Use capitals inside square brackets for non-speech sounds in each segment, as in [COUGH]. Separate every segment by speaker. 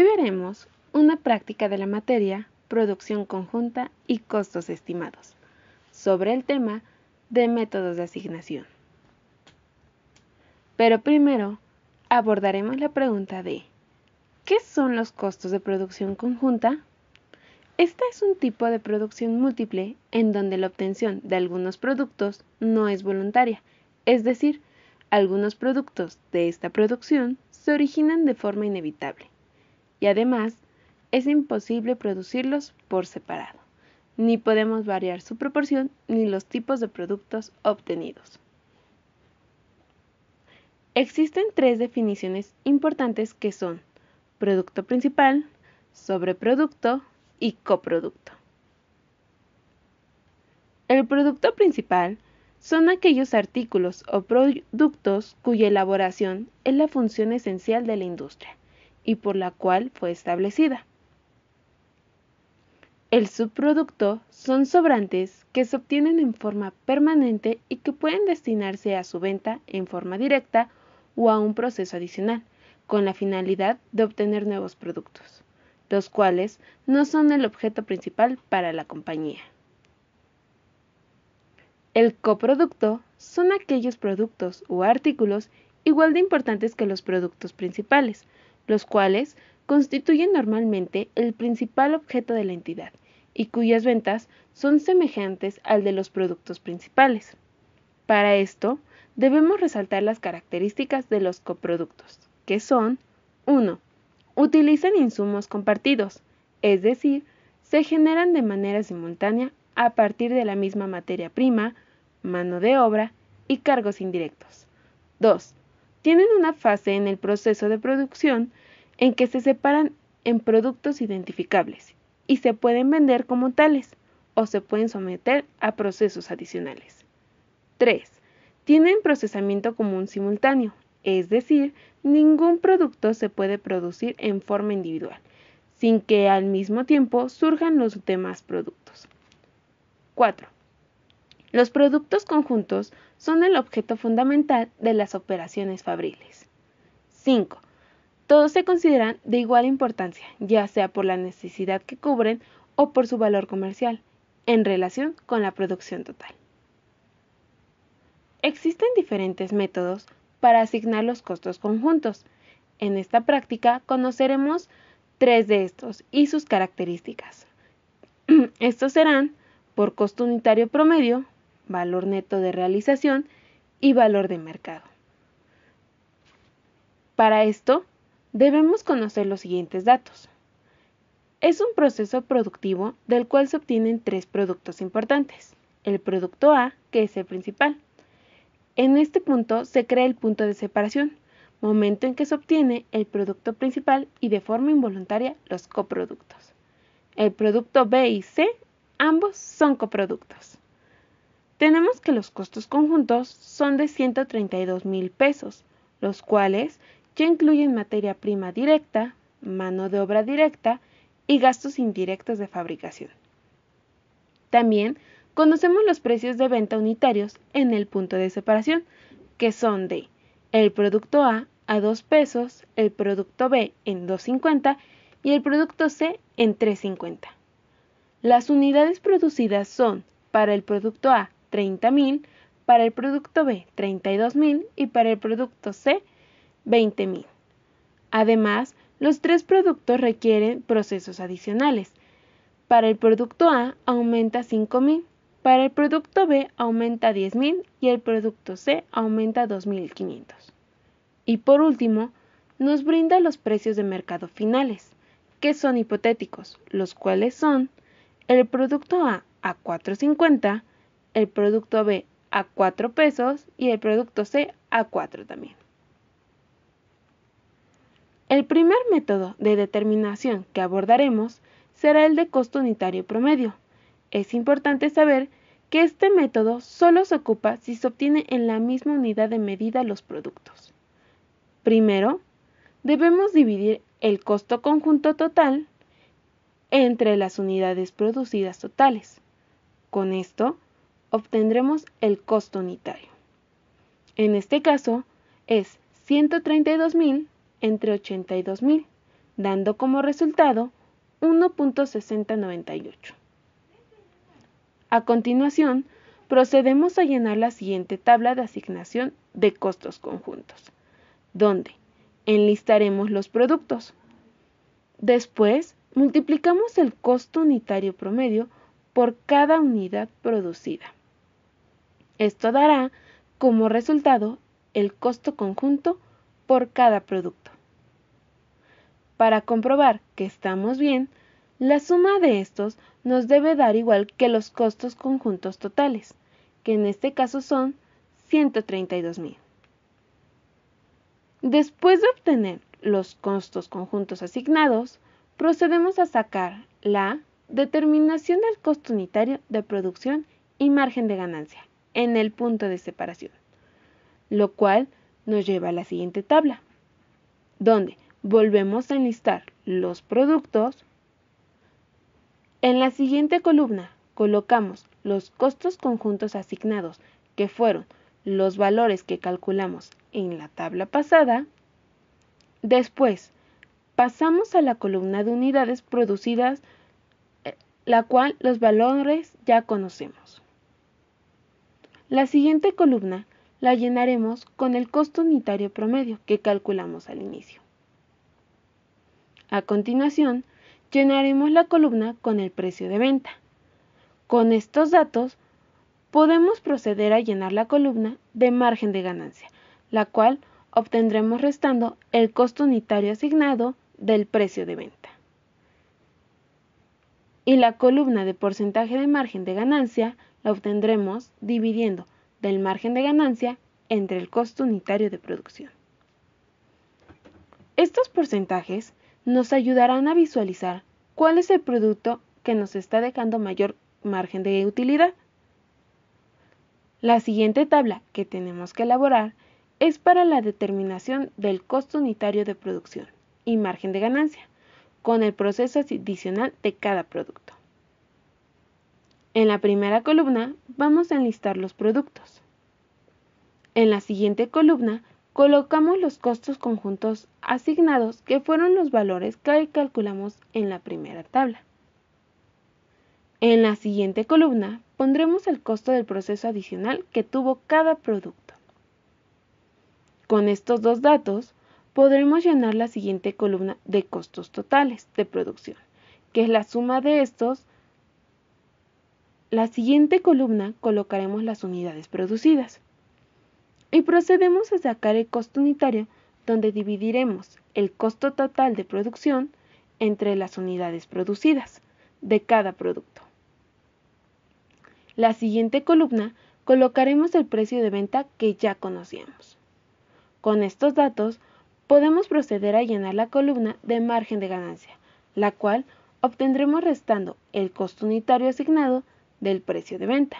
Speaker 1: Hoy veremos una práctica de la materia, producción conjunta y costos estimados, sobre el tema de métodos de asignación. Pero primero, abordaremos la pregunta de ¿qué son los costos de producción conjunta? Esta es un tipo de producción múltiple en donde la obtención de algunos productos no es voluntaria, es decir, algunos productos de esta producción se originan de forma inevitable y además es imposible producirlos por separado. Ni podemos variar su proporción ni los tipos de productos obtenidos. Existen tres definiciones importantes que son producto principal, sobreproducto y coproducto. El producto principal son aquellos artículos o productos cuya elaboración es la función esencial de la industria y por la cual fue establecida. El subproducto son sobrantes que se obtienen en forma permanente y que pueden destinarse a su venta en forma directa o a un proceso adicional, con la finalidad de obtener nuevos productos, los cuales no son el objeto principal para la compañía. El coproducto son aquellos productos o artículos igual de importantes que los productos principales, los cuales constituyen normalmente el principal objeto de la entidad y cuyas ventas son semejantes al de los productos principales. Para esto, debemos resaltar las características de los coproductos, que son 1. Utilizan insumos compartidos, es decir, se generan de manera simultánea a partir de la misma materia prima, mano de obra y cargos indirectos. 2 tienen una fase en el proceso de producción en que se separan en productos identificables y se pueden vender como tales o se pueden someter a procesos adicionales. 3. Tienen procesamiento común simultáneo, es decir, ningún producto se puede producir en forma individual, sin que al mismo tiempo surjan los demás productos. 4. Los productos conjuntos son el objeto fundamental de las operaciones fabriles. 5. Todos se consideran de igual importancia, ya sea por la necesidad que cubren o por su valor comercial, en relación con la producción total. Existen diferentes métodos para asignar los costos conjuntos. En esta práctica conoceremos tres de estos y sus características. [CLEARS THROAT] Estos serán por costo unitario promedio, valor neto de realización y valor de mercado. Para esto, debemos conocer los siguientes datos. Es un proceso productivo del cual se obtienen tres productos importantes. El producto A, que es el principal. En este punto se crea el punto de separación, momento en que se obtiene el producto principal y de forma involuntaria los coproductos. El producto B y C, ambos son coproductos tenemos que los costos conjuntos son de 132 mil pesos, los cuales ya incluyen materia prima directa, mano de obra directa y gastos indirectos de fabricación. También conocemos los precios de venta unitarios en el punto de separación, que son de el producto A a 2 pesos, el producto B en 2.50 y el producto C en 3.50. Las unidades producidas son para el producto A 30.000, para el producto B 32.000 y para el producto C 20.000. Además, los tres productos requieren procesos adicionales. Para el producto A aumenta 5.000, para el producto B aumenta 10.000 y el producto C aumenta 2.500. Y por último, nos brinda los precios de mercado finales, que son hipotéticos, los cuales son el producto A a 450, el producto B a 4 pesos y el producto C a 4 también. El primer método de determinación que abordaremos será el de costo unitario promedio. Es importante saber que este método solo se ocupa si se obtiene en la misma unidad de medida los productos. Primero, debemos dividir el costo conjunto total entre las unidades producidas totales. Con esto, obtendremos el costo unitario. En este caso es 132.000 entre 82.000, dando como resultado 1.6098. A continuación, procedemos a llenar la siguiente tabla de asignación de costos conjuntos, donde enlistaremos los productos. Después, multiplicamos el costo unitario promedio por cada unidad producida. Esto dará como resultado el costo conjunto por cada producto. Para comprobar que estamos bien, la suma de estos nos debe dar igual que los costos conjuntos totales, que en este caso son 132.000. Después de obtener los costos conjuntos asignados, procedemos a sacar la determinación del costo unitario de producción y margen de ganancia en el punto de separación, lo cual nos lleva a la siguiente tabla, donde volvemos a enlistar los productos. En la siguiente columna colocamos los costos conjuntos asignados, que fueron los valores que calculamos en la tabla pasada. Después, pasamos a la columna de unidades producidas, eh, la cual los valores ya conocemos. La siguiente columna la llenaremos con el costo unitario promedio que calculamos al inicio. A continuación, llenaremos la columna con el precio de venta. Con estos datos, podemos proceder a llenar la columna de margen de ganancia, la cual obtendremos restando el costo unitario asignado del precio de venta. Y la columna de porcentaje de margen de ganancia la obtendremos dividiendo del margen de ganancia entre el costo unitario de producción. Estos porcentajes nos ayudarán a visualizar cuál es el producto que nos está dejando mayor margen de utilidad. La siguiente tabla que tenemos que elaborar es para la determinación del costo unitario de producción y margen de ganancia, con el proceso adicional de cada producto. En la primera columna vamos a enlistar los productos. En la siguiente columna colocamos los costos conjuntos asignados que fueron los valores que calculamos en la primera tabla. En la siguiente columna pondremos el costo del proceso adicional que tuvo cada producto. Con estos dos datos podremos llenar la siguiente columna de costos totales de producción, que es la suma de estos la siguiente columna colocaremos las unidades producidas. Y procedemos a sacar el costo unitario donde dividiremos el costo total de producción entre las unidades producidas de cada producto. La siguiente columna colocaremos el precio de venta que ya conocíamos. Con estos datos podemos proceder a llenar la columna de margen de ganancia, la cual obtendremos restando el costo unitario asignado del precio de venta.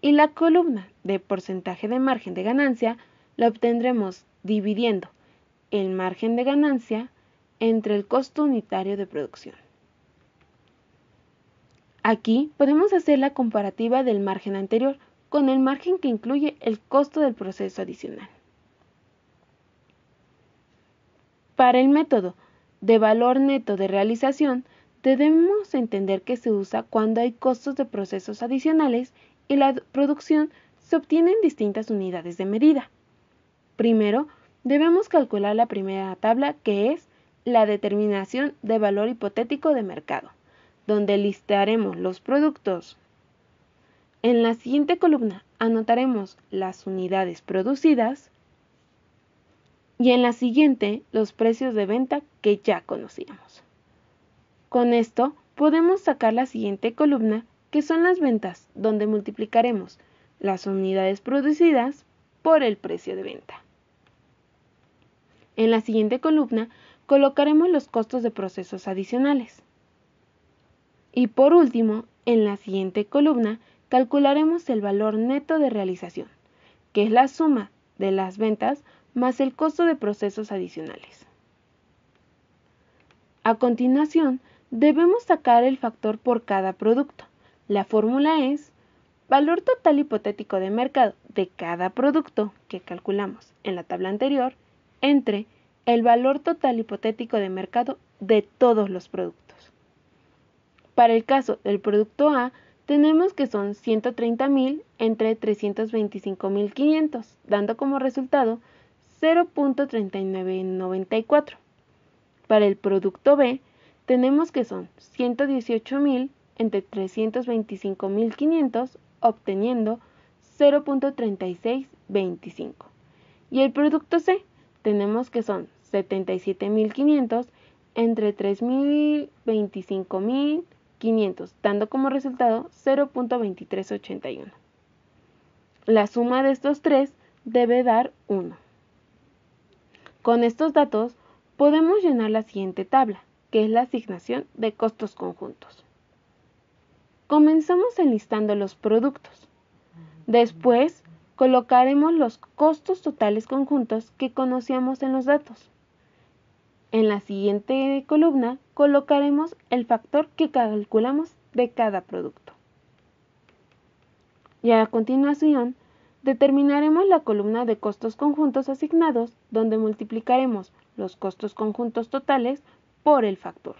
Speaker 1: Y la columna de porcentaje de margen de ganancia la obtendremos dividiendo el margen de ganancia entre el costo unitario de producción. Aquí podemos hacer la comparativa del margen anterior con el margen que incluye el costo del proceso adicional. Para el método de valor neto de realización, debemos entender que se usa cuando hay costos de procesos adicionales y la producción se obtiene en distintas unidades de medida. Primero, debemos calcular la primera tabla que es la determinación de valor hipotético de mercado, donde listaremos los productos. En la siguiente columna anotaremos las unidades producidas y en la siguiente los precios de venta que ya conocíamos. Con esto podemos sacar la siguiente columna, que son las ventas, donde multiplicaremos las unidades producidas por el precio de venta. En la siguiente columna colocaremos los costos de procesos adicionales. Y por último, en la siguiente columna calcularemos el valor neto de realización, que es la suma de las ventas más el costo de procesos adicionales. A continuación, debemos sacar el factor por cada producto. La fórmula es valor total hipotético de mercado de cada producto que calculamos en la tabla anterior entre el valor total hipotético de mercado de todos los productos. Para el caso del producto A, tenemos que son 130.000 entre 325.500, dando como resultado 0.3994. Para el producto B, tenemos que son 118.000 entre 325.500 obteniendo 0.3625. Y el producto C tenemos que son 77.500 entre 3.025.500 dando como resultado 0.2381. La suma de estos tres debe dar 1. Con estos datos podemos llenar la siguiente tabla que es la asignación de costos conjuntos. Comenzamos enlistando los productos. Después, colocaremos los costos totales conjuntos que conocíamos en los datos. En la siguiente columna colocaremos el factor que calculamos de cada producto. Y a continuación determinaremos la columna de costos conjuntos asignados donde multiplicaremos los costos conjuntos totales por el factor.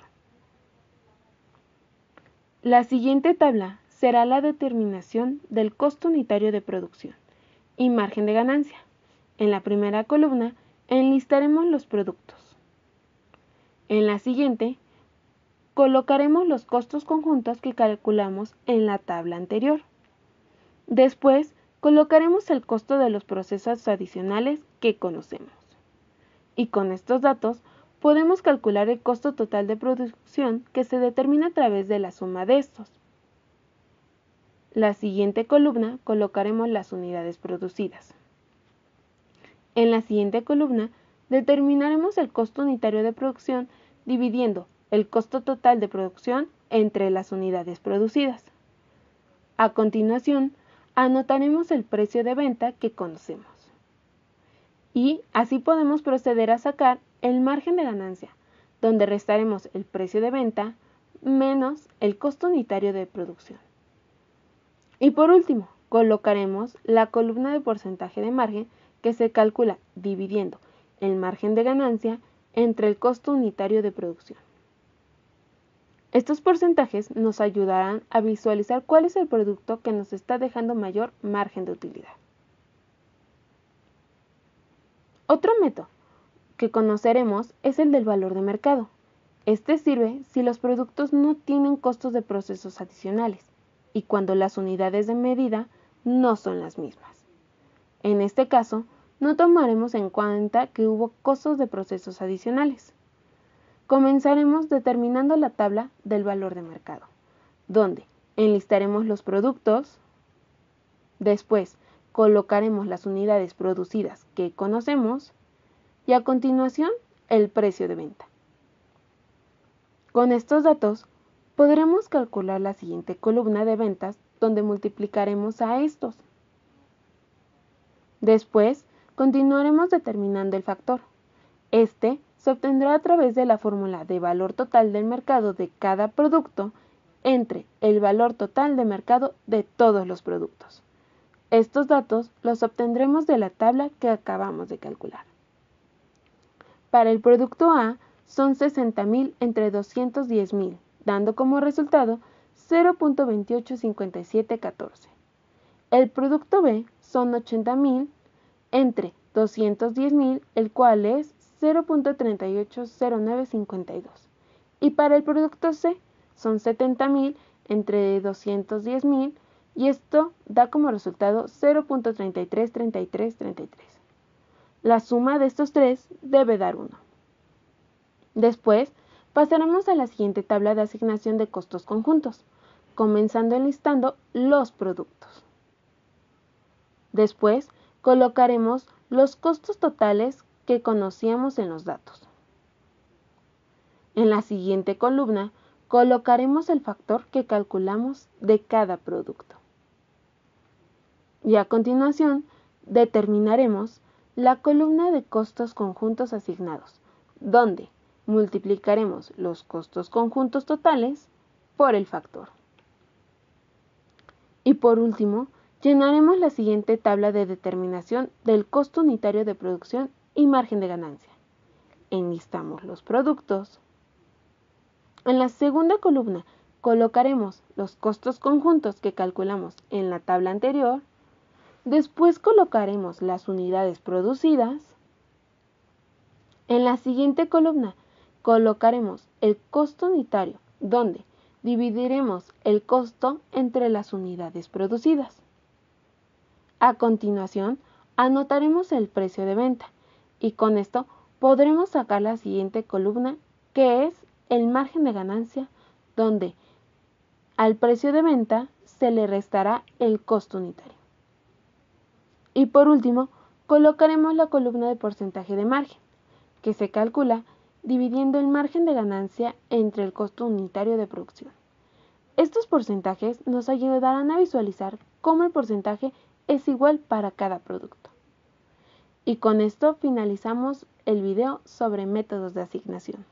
Speaker 1: La siguiente tabla será la determinación del costo unitario de producción y margen de ganancia. En la primera columna enlistaremos los productos. En la siguiente colocaremos los costos conjuntos que calculamos en la tabla anterior. Después colocaremos el costo de los procesos adicionales que conocemos. Y con estos datos podemos calcular el costo total de producción que se determina a través de la suma de estos. La siguiente columna colocaremos las unidades producidas. En la siguiente columna determinaremos el costo unitario de producción dividiendo el costo total de producción entre las unidades producidas. A continuación, anotaremos el precio de venta que conocemos. Y así podemos proceder a sacar el margen de ganancia, donde restaremos el precio de venta menos el costo unitario de producción. Y por último, colocaremos la columna de porcentaje de margen que se calcula dividiendo el margen de ganancia entre el costo unitario de producción. Estos porcentajes nos ayudarán a visualizar cuál es el producto que nos está dejando mayor margen de utilidad. Otro método que conoceremos es el del valor de mercado. Este sirve si los productos no tienen costos de procesos adicionales y cuando las unidades de medida no son las mismas. En este caso, no tomaremos en cuenta que hubo costos de procesos adicionales. Comenzaremos determinando la tabla del valor de mercado, donde enlistaremos los productos, después colocaremos las unidades producidas que conocemos y a continuación el precio de venta. Con estos datos podremos calcular la siguiente columna de ventas donde multiplicaremos a estos. Después, continuaremos determinando el factor. Este se obtendrá a través de la fórmula de valor total del mercado de cada producto entre el valor total de mercado de todos los productos. Estos datos los obtendremos de la tabla que acabamos de calcular. Para el producto A son 60.000 entre 210.000, dando como resultado 0.285714. El producto B son 80.000 entre 210.000, el cual es 0.380952. Y para el producto C son 70.000 entre 210.000 y esto da como resultado 0.333333. La suma de estos tres debe dar 1. Después, pasaremos a la siguiente tabla de asignación de costos conjuntos, comenzando enlistando los productos. Después, colocaremos los costos totales que conocíamos en los datos. En la siguiente columna, colocaremos el factor que calculamos de cada producto. Y a continuación, determinaremos la columna de costos conjuntos asignados, donde multiplicaremos los costos conjuntos totales por el factor. Y por último, llenaremos la siguiente tabla de determinación del costo unitario de producción y margen de ganancia. Enlistamos los productos. En la segunda columna colocaremos los costos conjuntos que calculamos en la tabla anterior Después colocaremos las unidades producidas. En la siguiente columna colocaremos el costo unitario, donde dividiremos el costo entre las unidades producidas. A continuación, anotaremos el precio de venta y con esto podremos sacar la siguiente columna que es el margen de ganancia, donde al precio de venta se le restará el costo unitario. Y por último, colocaremos la columna de porcentaje de margen, que se calcula dividiendo el margen de ganancia entre el costo unitario de producción. Estos porcentajes nos ayudarán a visualizar cómo el porcentaje es igual para cada producto. Y con esto finalizamos el video sobre métodos de asignación.